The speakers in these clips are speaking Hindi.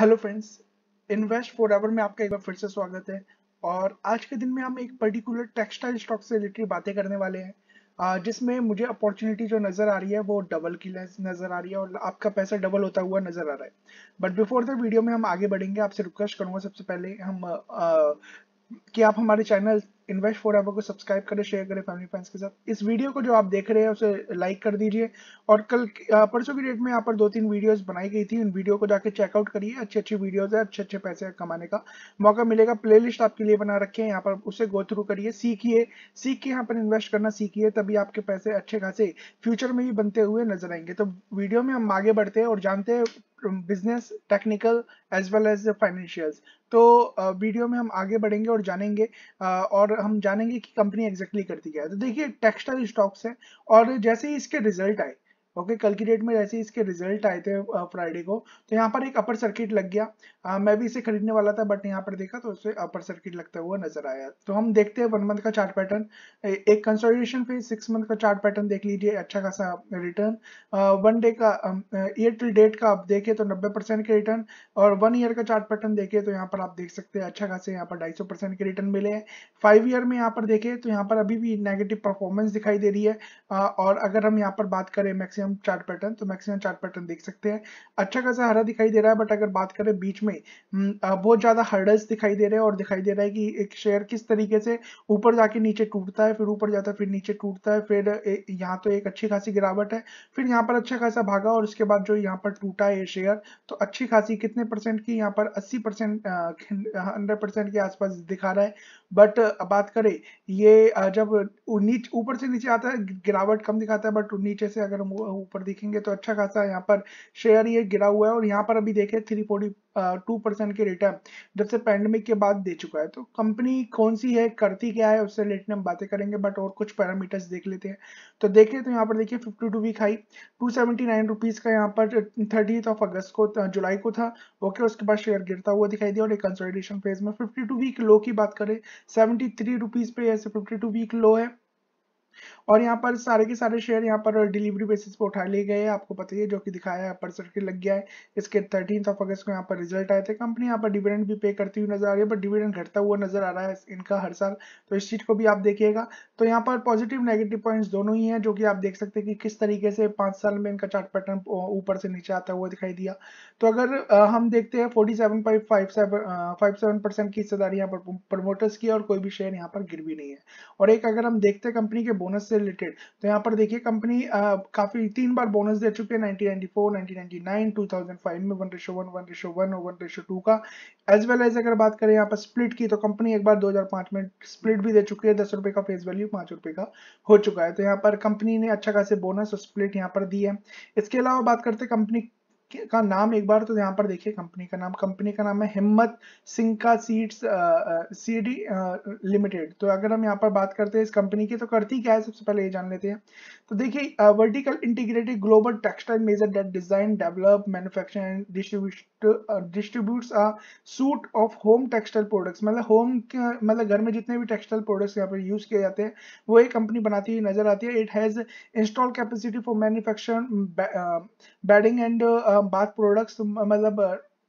Hello friends invest forever में आपका एक बार फिर से स्वागत है और आज के दिन में हम एक पर्टिकुलर टेक्सटाइल स्टॉक से रिलेटेड बातें करने वाले हैं जिसमें मुझे अपॉर्चुनिटी जो नज़र आ रही है वो डबल की नज़र आ रही है और आपका पैसा डबल होता हुआ नज़र आ रहा है बट बिफोर द वीडियो में हम आगे बढ़ेंगे आपसे रिक्वेस्ट करूंगा सबसे पहले हम आ, कि आप हमारे चैनल इन्वेस्ट फोर को सब्सक्राइब करें शेयर करें फैमिली फ्रेंड्स के साथ इस वीडियो को जो आप देख रहे हैं उसे लाइक कर दीजिए और कल परसों की डेट में यहाँ पर दो तीन वीडियोस बनाई गई थी उन वीडियो को जाकर चेकआउट करिए अच्छी अच्छी वीडियोज है अच्छे अच्छे पैसे कमाने का मौका मिलेगा प्ले आपके लिए बना रखे हैं यहाँ पर उसे गो थ्रू करिए सीखिए सीख के यहाँ पर इन्वेस्ट करना सीखिए तभी आपके पैसे अच्छे खासे फ्यूचर में भी बनते हुए नजर आएंगे तो वीडियो में हम आगे बढ़ते हैं और जानते हैं business technical as well as financials तो वीडियो uh, में हम आगे बढ़ेंगे और जानेंगे uh, और हम जानेंगे कि कंपनी एग्जैक्टली करती क्या है तो देखिए टेक्सटाइल स्टॉक्स है और जैसे ही इसके रिजल्ट आए ओके कल की डेट में जैसे इसके रिजल्ट आए थे फ्राइडे को तो यहाँ पर एक अपर सर्किट लग गया आ, मैं भी इसे खरीदने वाला था बट यहाँ पर देखा तो उससे अपर सर्किट लगता हुआ नजर आया तो हम देखते हैं वन मंथ का चार्ट पैटर्न एक कंसोलिडेशन फेज सिक्स मंथ का चार्ट पैटर्न देख लीजिए अच्छा खासा रिटर्न वन डे का ईयर टू डेट का आप देखें तो नब्बे के रिटर्न और वन ईयर का चार्ट पैटर्न देखें तो यहाँ पर आप देख सकते हैं अच्छा खासे यहाँ पर ढाई के रिटर्न मिले हैं फाइव ईयर में यहाँ पर देखें तो यहाँ पर अभी भी नेगेटिव परफॉर्मेंस दिखाई दे रही है और अगर हम यहाँ पर बात करें मैक्सिमम हम चार्ट पैटर्न तो मैक्सिमम चार्ट पैटर्न देख सकते हैं अच्छा खासा हरा दिखाई दे रहा है बट अगर बात करें बीच में हम्म, बहुत ज़्यादा हर्डल्स दिखाई दे रहे हैं और दिखाई दे रहा है कि एक शेयर किस तरीके से ऊपर जाके नीचे टूटता है फिर ऊपर जाता है फिर नीचे टूटता है फिर यहाँ तो एक अच्छी खासी गिरावट है फिर यहाँ पर अच्छा खासा भागा और उसके बाद जो यहाँ पर टूटा है शेयर तो अच्छी खासी कितने परसेंट की यहाँ पर अस्सी परसेंट परसेंट के आसपास दिखा रहा है बट uh, बात करें ये uh, जब नीचे ऊपर से नीचे आता है गिरावट कम दिखाता है बट नीचे से अगर हम ऊपर देखेंगे तो अच्छा खासा यहाँ पर शेयर ये गिरा हुआ है और यहाँ पर अभी देखें थ्री फोर्टी टू परसेंट के रिटर्न जब से पैंडमिक के बाद दे चुका है तो कंपनी कौन सी है करती क्या है उससे रिलेटेड हम बातें करेंगे बट और कुछ पैरामीटर्स देख लेते हैं तो देख लेते हैं यहाँ पर देखिए fifty two week high two seventy nine rupees का यहाँ पर थर्टी ऑफ अगस्त को जुलाई को था ओके उसके बाद शेयर गिरता हुआ दिखाई दिया और एक कंसोलिडेशन फेज में फिफ्टी वीक लो की बात करें सेवेंटी थ्री पे ऐसे फिफ्टी वीक लो है और यहाँ पर सारे के सारे शेयर यहाँ पर डिलीवरी बेसिस पे उठा लिए गए आपको पता ही है जो कि दिखाया है अपर सर्किट लग गया है इसके थर्टीन ऑफ अगस्त को यहाँ पर रिजल्ट आए थे कंपनी यहाँ पर डिविडेंड भी पे करती हुई नजर आ रही है बट डिविडेंड घटता हुआ नजर आ रहा है इनका हर साल तो इस चीज को भी आप देखिएगा तो यहाँ पर पॉजिटिव नेगेटिव पॉइंट दोनों ही है जो कि आप देख सकते हैं कि किस तरीके से पांच साल में इनका चार्ट पैटर्न ऊपर से नीचे आता हुआ दिखाई दिया तो अगर हम देखते हैं forty seven point five seven five seven percent की हिस्सेदारी यहाँ पर प्रमोटर्स की और कोई भी शेयर यहाँ पर गिर भी नहीं है और एक अगर हम देखते हैं कंपनी के बोनस से रिलेटेड तो यहाँ पर देखिए कंपनी काफी तीन बार बोनस दे चुके हैं 1994, 1999, 2005 में और का एज वेल एज अगर बात करें यहाँ पर स्प्लिट की तो कंपनी एक बार 2005 में स्प्लिट भी दे चुकी है दस रुपए का फेस वैल्यू पांच रुपए का हो चुका है तो यहाँ पर कंपनी ने अच्छा खासे बोनस और स्प्लिट यहाँ पर दी है इसके अलावा बात करते कंपनी का नाम एक बार तो यहाँ पर देखिए कंपनी का नाम कंपनी का नाम है Himatsingka seeds C D limited तो अगर हम यहाँ पर बात करते हैं इस कंपनी की तो करती क्या है सबसे पहले ये जान लेते हैं तो देखिए vertical integrated global textile major that design develop manufacture and distributes a suite of home textile products मतलब होम मतलब घर में जितने भी टेक्सटाइल प्रोडक्ट्स यहाँ पर यूज किए जाते हैं वो एक कंपनी बनाती हुई नजर आती है it has install capacity for manufacture bedding and bath products मतलब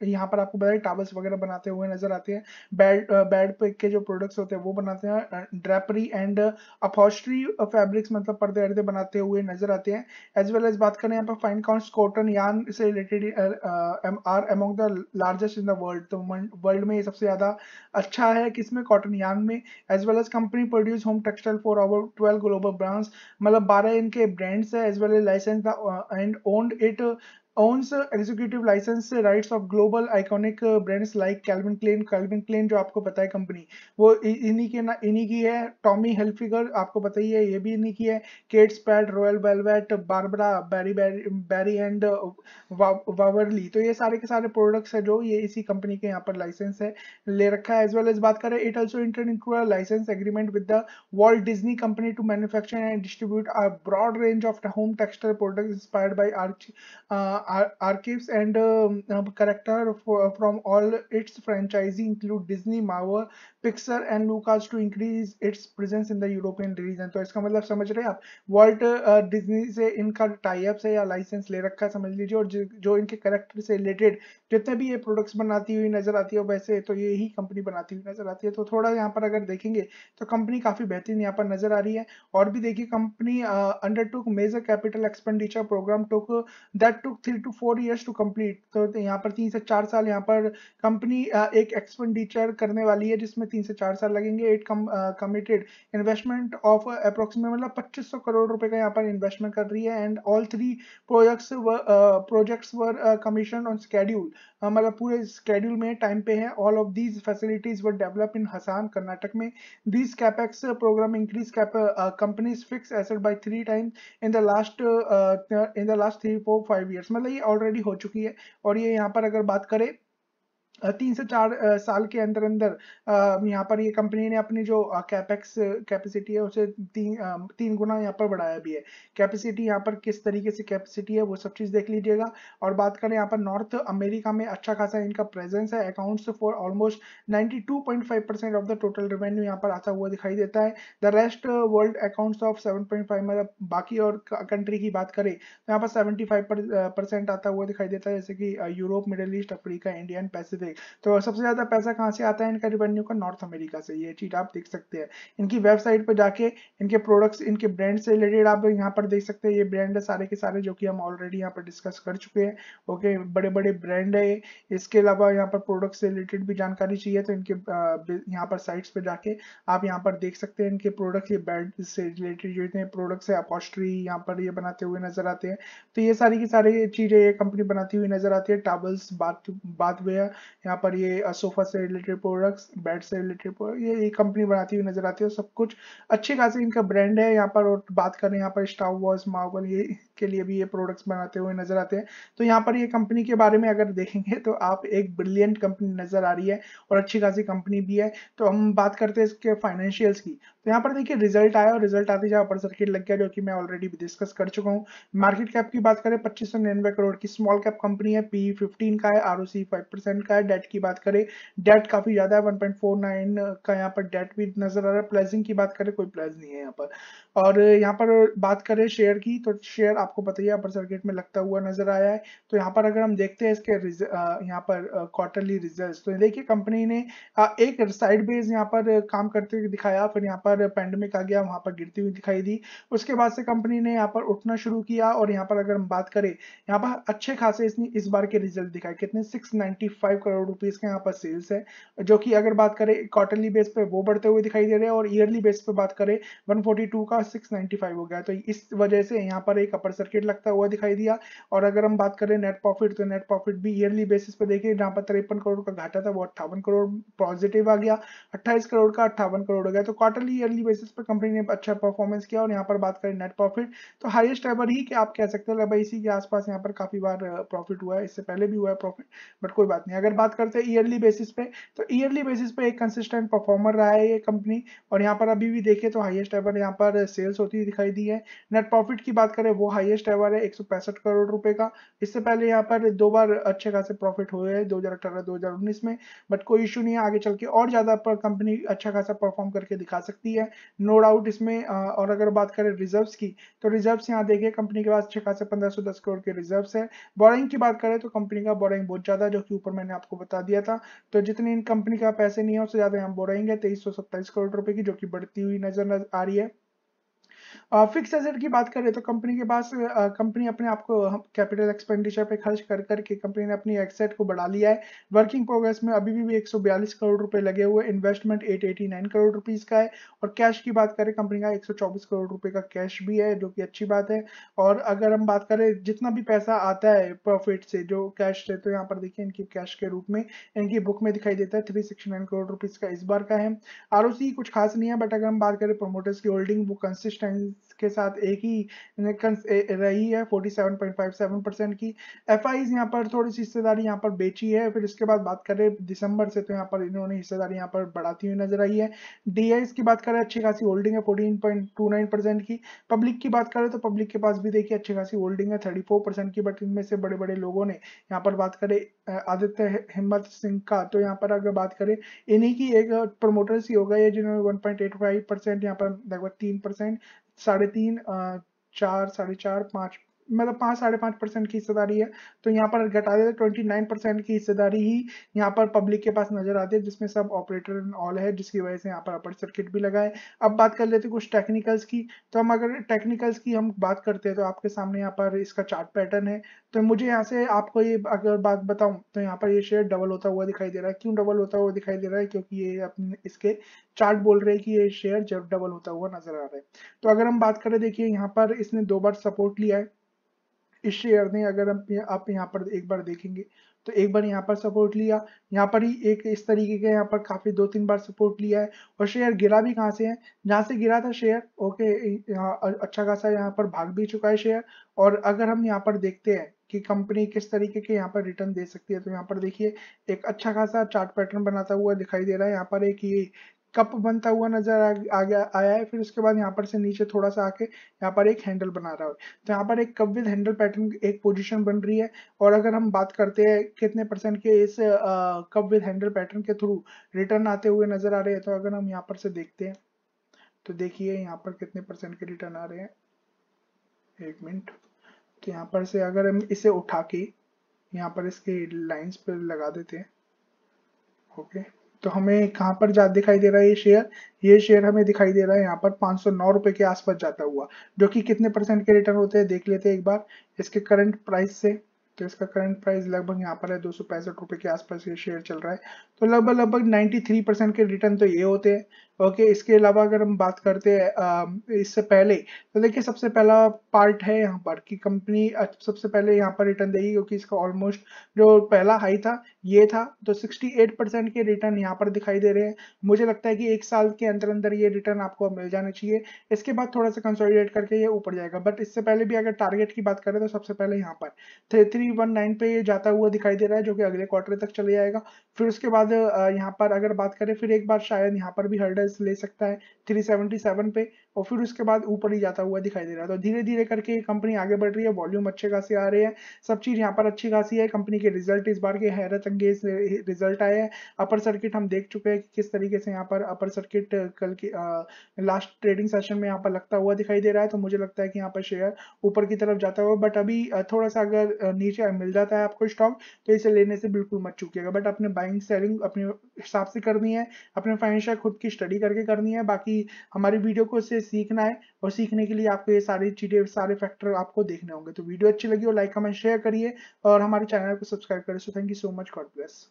यहाँ पर आपको बताया टावल्स वगैरह बनाते हुए नजर आते हैं बेड बेड पे के जो प्रोडक्ट्स होते हैं वो बनाते हैं ड्रेपरी एंड अपॉस्ट्री फैब्रिक्स मतलब पर्दे अर्दे बनाते हुए नजर आते हैं एज वेल एज बात करें यहाँ पर फाइन काउंट कॉटन यान से related are among the largest in the world तो वर्ल्ड में ये सबसे ज्यादा अच्छा है किसमें कॉटन यान में as well as company produce home textile for over twelve global brands मतलब बारह इनके ब्रांड्स है as well as licence and owned it owns executive licence rights of global iconic brands like Calvin Klein Calvin Klein जो आपको पता है कंपनी वो इन्हीं के ना इन्हीं की है टॉमी हेल्फिगर आपको पता ही है ये भी इन्हीं की है Kate Spade royal velvet Barbara Barry Barry and Waverly तो ये सारे के सारे प्रोडक्ट्स है जो ये इसी कंपनी के यहाँ पर लाइसेंस है ले रखा है एज वेल एज बात करें it also enter into licence agreement with the Walt Disney company to manufacture and distribute a broad range of home textile product inspired by arch uh, archives and uh, character for, from all its franchises include Disney, Marvel, Pixar and Lucas to increase its presence in the European region. तो इसका मतलब समझ रहे हैं आप वर्ल्ड डिज्नी uh, से इनका टाइप्स है या लाइसेंस ले रखा है समझ लीजिए और जो इनके करेक्टर से रिलेटेड जितने भी ये प्रोडक्ट्स बनाती हुई नजर आती है वैसे तो ये ही कंपनी बनाती हुई नजर आती है तो थोड़ा यहाँ पर अगर देखेंगे तो कंपनी काफी बेहतरीन यहाँ पर नजर आ रही है और भी देखिए company undertook major capital expenditure programme took that took three to four years to complete तो यहाँ पर तीन से चार साल यहाँ पर कंपनी एक एक्सपेंडिचर करने वाली है जिसमें तीन से चार साल लगेंगे at committed investment of approximate मतलब पच्चीस सौ करोड़ रुपए का यहाँ पर इन्वेस्टमेंट कर रही है and all three projects projects were commission on schedule मतलब पूरे स्केड्यूल में टाइम पे है all of these facilities were develop in Hassan Karnataka में these capex programme increase company's fix asset by three time in the last in the last three four five years मतलब ये ऑलरेडी हो चुकी है और ये यहाँ पर अगर बात करें तीन से चार साल के अंदर अंदर यहाँ पर ये यह कंपनी ने अपनी जो कैपेक्स कैपेसिटी है उसे तीन तीन गुना यहाँ पर बढ़ाया भी है कैपेसिटी यहाँ पर किस तरीके से कैपेसिटी है वो सब चीज़ देख लीजिएगा और बात करें यहाँ पर नॉर्थ अमेरिका में अच्छा खासा इनका प्रेजेंस है accounts for almost 92.5 percent of the total revenue यहाँ पर आता हुआ दिखाई देता है the rest world accounts of seven मतलब बाकी और कंट्री की बात करें तो यहाँ पर सेवेंटी परसेंट आता हुआ दिखाई देता है जैसे कि Europe Middle East Africa India and Pacific से तो सबसे ज़्यादा पैसा कहाँ से आता है इनका रिवेन्यू का नॉर्थ अमेरिका से ये चीज़ आप देख सकते हैं इनकी वेबसाइट पर जाके इनके प्रोडक्ट्स इनके ब्रांड से रिलेटेड आप यहाँ पर देख सकते हैं ये ब्रांड है सारे के सारे जो कि हम ऑलरेडी यहाँ पर डिस्कस कर चुके हैं ओके बड़े बड़े ब्रांड है इसके अलावा यहाँ पर प्रोडक्ट से रिलेटेड भी जानकारी चाहिए तो इनके यहाँ पर साइट्स पर जाके आप यहाँ पर देख सकते हैं इनके प्रोडक्ट ये बेड से रिलेटेड जो इतने प्रोडक्ट्स है अपॉस्ट्री यहाँ पर ये बनाते हुए नजर आते हैं तो ये सारी की सारी चीज़ें ये कंपनी बनाती हुई नजर आती है टावल्स बाथ बाथवेयर यहाँ पर ये सोफा से रिलेटेड प्रोडक्ट्स बेड से रिलेटेड ये ये कंपनी बनाती हुई नजर आती है सब कुछ अच्छे खासे इनका ब्रांड है यहाँ पर और बात करें यहाँ पर स्टार वॉर्स मार्वल ये के लिए भी ये प्रोडक्ट्स बनाते हुए नजर आते हैं तो यहाँ पर ये कंपनी के बारे में अगर देखेंगे तो आप एक ब्रिलियंट कंपनी नजर आ रही है और अच्छी खासी कंपनी भी है तो हम बात करते हैं इसके फाइनेंशियल्स की तो यहाँ पर देखिए रिजल्ट आया और रिजल्ट आते जहाँ पर सर्किट लग गया जो कि मैं ऑलरेडी डिस्कस कर चुका हूँ मार्केट कैप की बात करें पच्चीस करोड़ की स्मॉल कैप कंपनी है पी फिफ्टीन e का है आर ओ का है डेट की बात करें डेट काफी ज्यादा है वन का यहाँ पर डेट भी नजर आ रहा है प्लेजिंग की बात करें कोई प्लेज नहीं है यहाँ पर और यहाँ पर बात करें शेयर की तो शेयर आपको पता ही अपर सर्किट में लगता हुआ नजर आया है तो यहाँ पर अगर हम देखते हैं इसके यहाँ पर क्वार्टरली रिजल्ट तो देखिए कंपनी ने एक साइड बेस यहाँ पर काम करते हुए दिखाया फिर यहाँ पर पैंडमिक आ गया वहाँ पर गिरती हुई दिखाई दी उसके बाद से कंपनी ने यहाँ पर उठना शुरू किया और यहाँ पर अगर हम बात करें यहाँ पर अच्छे खासे इसने इस बार के रिजल्ट दिखाए कितने सिक्स करोड़ रुपीज के यहाँ पर सेल्स है जो की अगर बात करें क्वार्टरली बेस पे वो बढ़ते हुए दिखाई दे रहे हैं और ईयरली बेस पे बात करें वन का और 695 हो गया तो इस वजह से यहाँ पर एक अपर सर्किट लगता हुआ दिखाई दिया और अगर हम बात करें नेट प्रॉफिट तो नेट प्रॉफिट भी ईयरली बेसिस पर देखिए जहाँ पर तिरपन करोड़ का घाटा था वो अट्ठावन करोड़ पॉजिटिव आ गया अट्ठाईस करोड़ का अट्ठावन करोड़ हो गया तो क्वार्टरली ईयरली बेसिस पर कंपनी ने अच्छा परफॉर्मेंस किया और यहाँ पर बात करें नेट प्रॉफिट तो हाइस्ट एवर ही कि आप कह सकते हो भाई इसी के आसपास यहाँ पर काफी बार प्रॉफिट हुआ है इससे पहले भी हुआ है प्रॉफिट बट कोई बात नहीं अगर बात करते हैं ईयरली बेसिस पे तो ईयरली बेसिस पे एक कंसिस्टेंट परफॉर्मर रहा है ये कंपनी और यहाँ पर अभी भी देखे तो हाइएस्ट एवर यहाँ पर सेल्स होती हुई दिखाई दी है नेट प्रॉफिट की बात करें वो हाईएस्ट एवर है एक करोड़ रुपए का इससे पहले यहाँ पर दो बार अच्छे खासे प्रॉफिट हुए हैं दो हजार में बट कोई इशू नहीं है आगे चल के और ज्यादा कंपनी अच्छा खासा परफॉर्म करके दिखा सकती है नो no डाउट इसमें और अगर बात करें रिजर्व की तो रिजर्व यहाँ देखिए कंपनी के पास अच्छे खासे पंद्रह करोड़ के रिजर्व है बोरिंग की बात करें तो कंपनी का बोरिंग बहुत ज्यादा जो कि ऊपर मैंने आपको बता दिया था तो जितने इन कंपनी का पैसे नहीं है उससे ज्यादा यहाँ बोरिंग है तेईस करोड़ रुपए की जो की बढ़ती हुई नजर आ रही है फिक्स एसेट की बात करें तो कंपनी के पास कंपनी अपने आप को कैपिटल एक्सपेंडिचर पे खर्च कर करके कंपनी ने अपनी एक्सेट को बढ़ा लिया है वर्किंग प्रोग्रेस में अभी भी, भी 142 करोड़ रुपए लगे हुए इन्वेस्टमेंट 889 करोड़ रुपीज का है और कैश की बात करें कंपनी का 124 करोड़ रुपए का कैश भी है जो की अच्छी बात है और अगर हम बात करें जितना भी पैसा आता है प्रॉफिट से जो कैश है तो यहाँ पर देखिए इनकी कैश के रूप में इनकी बुक में दिखाई देता है थ्री करोड़ रुपीज का इस बार का है आर कुछ खास नहीं है बट अगर हम बात करें प्रोमोटर्स की होल्डिंग वो कंसिस्टेंट के साथ एक ही रही है 47.57 की एफ आई यहाँ पर थोड़ी सी हिस्सेदारी यहाँ पर बेची है फिर इसके बाद बात करें दिसंबर से तो यहाँ पर इन्होंने हिस्सेदारी यहाँ पर बढ़ाती हुई नजर आई है डी की बात करें अच्छी खासी होल्डिंग है फोर्टीन की पब्लिक की बात करें तो पब्लिक के पास भी देखिए अच्छी खासी होल्डिंग है थर्टी की बट इनमें से बड़े बड़े लोगों ने यहाँ पर बात करें आदित्य हिम्मत सिंह का तो यहाँ पर अगर बात करें इन्हीं की एक प्रमोटर्स ही होगा ये जिन्होंने 1.85 परसेंट यहाँ पर लगभग तीन परसेंट साढ़े तीन चार साढ़े चार पाँच मतलब पाँच साढ़े पाँच परसेंट की हिस्सेदारी है तो यहाँ पर घटा देते ट्वेंटी नाइन परसेंट की हिस्सेदारी ही यहाँ पर पब्लिक के पास नजर आती है जिसमें सब ऑपरेटर एंड ऑल है जिसकी वजह से यहाँ पर अपर सर्किट भी लगा है अब बात कर लेते कुछ टेक्निकल्स की तो हम अगर टेक्निकल्स की हम बात करते हैं तो आपके सामने यहाँ पर इसका चार्ट पैटर्न है तो मुझे यहाँ से आपको ये अगर बात बताऊँ तो यहाँ पर ये शेयर डबल होता हुआ दिखाई दे रहा है क्यों डबल होता हुआ दिखाई दे रहा है क्योंकि ये अपने इसके चार्ट बोल रहे हैं कि ये शेयर जब डबल होता हुआ नजर आ रहा है तो अगर हम बात करें देखिए यहाँ पर इसने दो बार सपोर्ट लिया है इस शेयर ने अगर आप यहाँ पर एक बार देखेंगे तो एक बार यहाँ पर सपोर्ट लिया यहाँ पर ही एक इस तरीके का यहाँ पर काफी दो तीन बार सपोर्ट लिया है और शेयर गिरा भी कहाँ से है जहाँ से गिरा था शेयर ओके अच्छा खासा यहाँ पर भाग भी चुका है शेयर और अगर हम यहाँ पर देखते हैं कि कंपनी किस तरीके के यहाँ पर रिटर्न दे सकती है तो यहाँ पर देखिए एक अच्छा खासा चार्ट पैटर्न बनाता हुआ दिखाई दे रहा है यहाँ पर एक ये कप बनता हुआ नजर आ, आ गया आया है फिर उसके बाद यहाँ पर से नीचे थोड़ा सा आके यहाँ पर एक हैंडल बना रहा है तो यहाँ पर एक कप विद हैंडल पैटर्न एक पोजीशन बन रही है और अगर हम बात करते हैं कितने परसेंट के इस आ, कप विद हैंडल पैटर्न के थ्रू रिटर्न आते हुए नजर आ रहे हैं तो अगर हम यहाँ पर से देखते हैं तो देखिए यहाँ पर कितने परसेंट के रिटर्न आ रहे हैं एक मिनट तो यहाँ पर से अगर हम इसे उठा के यहाँ पर इसके लाइन्स पर लगा देते हैं ओके okay. तो हमें कहाँ पर जा दिखाई दे रहा है ये शेयर ये शेयर हमें दिखाई दे रहा है यहाँ पर पाँच सौ नौ रुपए के आसपास जाता हुआ जो कि कितने परसेंट के रिटर्न होते हैं देख लेते हैं एक बार इसके करंट प्राइस से तो इसका करंट प्राइस लगभग यहाँ पर है दो सौ पैंसठ रुपए के आसपास ये शेयर चल रहा है तो लगभग लगभग नाइन्टी थ्री परसेंट के रिटर्न तो ये होते हैं ओके इसके अलावा अगर हम बात करते हैं इससे पहले तो देखिए सबसे पहला पार्ट है यहाँ पर कि कंपनी सबसे पहले यहाँ पर रिटर्न देगी क्योंकि इसका ऑलमोस्ट जो पहला हाई था ये था तो 68 परसेंट के रिटर्न यहाँ पर दिखाई दे रहे हैं मुझे लगता है कि एक साल के अंदर अंदर ये रिटर्न आपको मिल जाना चाहिए इसके बाद थोड़ा सा कंसोलिडेट करके ये ऊपर जाएगा बट इससे पहले भी अगर टारगेट की बात करें तो सबसे पहले यहाँ पर थ्री थ्री वन नाइन पे ये जाता हुआ दिखाई दे रहा है जो कि अगले क्वार्टर तक चले जाएगा फिर उसके बाद यहाँ पर अगर बात करें फिर एक बार शायद यहाँ पर भी हर्डल ले सकता है 377 पे और फिर उसके बाद ऊपर ही जाता हुआ दिखाई दे रहा है तो धीरे धीरे करके कंपनी आगे बढ़ रही है वॉल्यूम अच्छे खासे आ रहे हैं सब चीज़ यहाँ पर अच्छी खासी है कंपनी के रिजल्ट इस बार के हैरत अंगेज रिजल्ट आए हैं अपर सर्किट हम देख चुके हैं कि किस तरीके से यहाँ पर अपर सर्किट कल की लास्ट ट्रेडिंग सेशन में यहाँ पर लगता हुआ दिखाई दे रहा है तो मुझे लगता है कि यहाँ पर शेयर ऊपर की तरफ जाता हुआ बट अभी थोड़ा सा अगर नीचे मिल जाता है आपको स्टॉक तो इसे लेने से बिल्कुल मत चुकेगा बट अपने बाइंग सेलिंग अपने हिसाब से करनी है अपने फाइनेंशियल खुद की स्टडी करके करनी है बाकी हमारी वीडियो को से सीखना है और सीखने के लिए आपको ये सारी चीज़ें सारे फैक्टर आपको देखने होंगे तो वीडियो अच्छी लगी हो लाइक कमेंट शेयर करिए और हमारे चैनल को सब्सक्राइब करें so thank you so much God bless